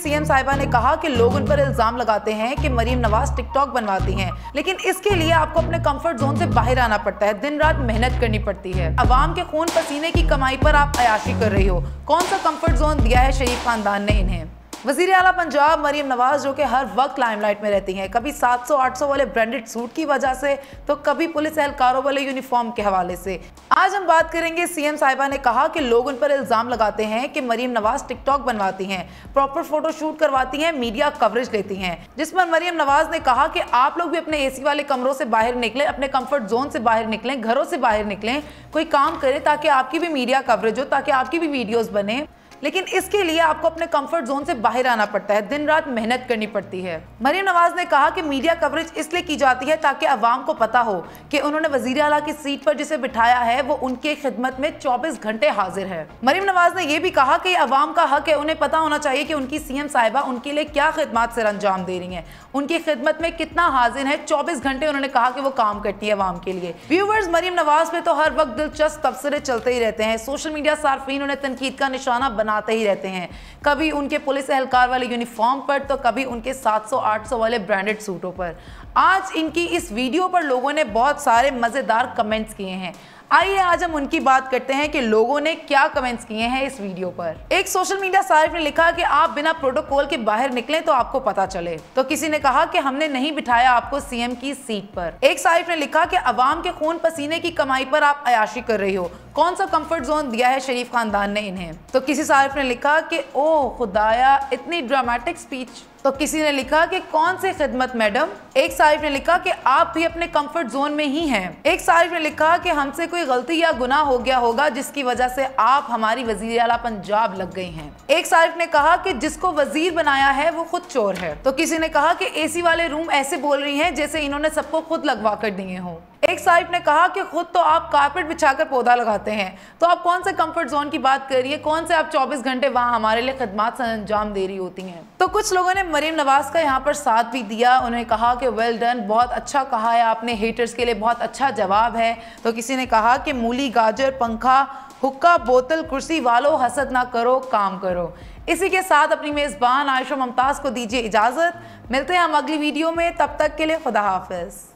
CM साहिबा ने कहा कि लोग उन पर इल्जाम लगाते हैं कि मरीम नवाज टिकटॉक बनवाती हैं लेकिन इसके लिए आपको अपने कंफर्ट जोन से बाहर आना पड़ता है दिन रात मेहनत करनी पड़ती है अवाम के खून पसीने की कमाई पर आप अयाशी कर रही हो कौन सा कंफर्ट जोन दिया है शरीफ खानदान ने इन्हें वजीर अला पंजाब मरीम नवाज जो कि हर वक्त लाइमलाइट में रहती हैं कभी 700-800 वाले ब्रांडेड सूट की वजह से तो कभी पुलिस एहलकारों वाले यूनिफॉर्म के हवाले से आज हम बात करेंगे सीएम साहिबा ने कहा कि लोग उन पर इल्ज़ाम लगाते हैं कि मरीम नवाज टिकटॉक बनवाती हैं प्रॉपर फोटो शूट करवाती हैं मीडिया कवरेज लेती हैं जिस पर मरीम नवाज ने कहा कि आप लोग भी अपने एसी वाले कमरों से बाहर निकलें अपने कंफर्ट जोन से बाहर निकलें घरों से बाहर निकलें कोई काम करें ताकि आपकी भी मीडिया कवरेज हो ताकि आपकी भी वीडियोज़ बने लेकिन इसके लिए आपको अपने कंफर्ट जोन से बाहर आना पड़ता है दिन रात मेहनत करनी पड़ती है मरीम नवाज ने कहा कि मीडिया कवरेज इसलिए की जाती है ताकि अवाम को पता हो कि उन्होंने वजीर अला की सीट पर जिसे बिठाया है वो उनके खिदमत में चौबीस घंटे हाजिर है मरीम नवाज ने यह भी कहा कि अवाम का हक है उन्हें पता होना चाहिए कि उनकी सीएम साहिबा उनके लिए क्या खिदमत सर अंजाम दे रही है उनकी खिदमत में कितना हाजिर है चौबीस घंटे उन्होंने कहा कि वो काम करती है अवाम के लिए व्यूवर्स मरीम नवाज पे तो हर वक्त दिलचस्प तबसरे चलते ही रहते हैं सोशल मीडिया सार्फिन उन्हें तनकीद का निशाना बना सुनाते ही रहते हैं कभी उनके पुलिस एहलकार वाले यूनिफॉर्म पर तो कभी उनके 700-800 वाले ब्रांडेड सूटों पर आज इनकी इस वीडियो पर लोगों ने बहुत सारे मज़ेदार कमेंट्स किए हैं आइए आज हम उनकी बात करते हैं कि लोगों ने क्या कमेंट्स किए हैं इस वीडियो पर एक सोशल मीडिया साइट ने लिखा कि आप बिना प्रोटोकॉल के बाहर निकले तो आपको पता चले तो किसी ने कहा कि हमने नहीं बिठाया आपको सीएम की सीट पर एक साइट ने लिखा कि अवाम के खून पसीने की कमाई पर आप अयाशी कर रही हो कौन सा कंफर्ट जोन दिया है शरीफ खानदान ने इन्हें तो किसी सार्फ ने लिखा कि ओ खुदाया इतनी ड्रामेटिक स्पीच तो किसी ने लिखा कि कौन सी खिदमत मैडम एक साहिब ने लिखा कि आप भी अपने कंफर्ट जोन में ही हैं एक साहिब ने लिखा कि हमसे कोई गलती या गुनाह हो गया होगा जिसकी वजह से आप हमारी वजीर अला पंजाब लग गई हैं एक साहिब ने कहा कि जिसको वजीर बनाया है वो खुद चोर है तो किसी ने कहा कि एसी वाले रूम ऐसे बोल रही हैं जैसे इन्होंने सबको खुद लगवा कर दिए हों एक साहिब ने कहा कि खुद तो आप कारपेट बिछाकर पौधा लगाते हैं तो आप कौन से कंफर्ट जोन की बात करिए कौन से आप 24 घंटे वहाँ हमारे लिए खदमात अंजाम दे रही होती हैं तो कुछ लोगों ने मरीम नवाज का यहाँ पर साथ भी दिया उन्होंने कहा कि वेल डन बहुत अच्छा कहा है आपने हेटर्स के लिए बहुत अच्छा जवाब है तो किसी ने कहा कि मूली गाजर पंखा हुक्का बोतल कुर्सी वालों हसद ना करो काम करो इसी के साथ अपनी मेज़बान आयशा मुमताज़ को दीजिए इजाज़त मिलते हैं हम अगली वीडियो में तब तक के लिए खुदा हाफिज़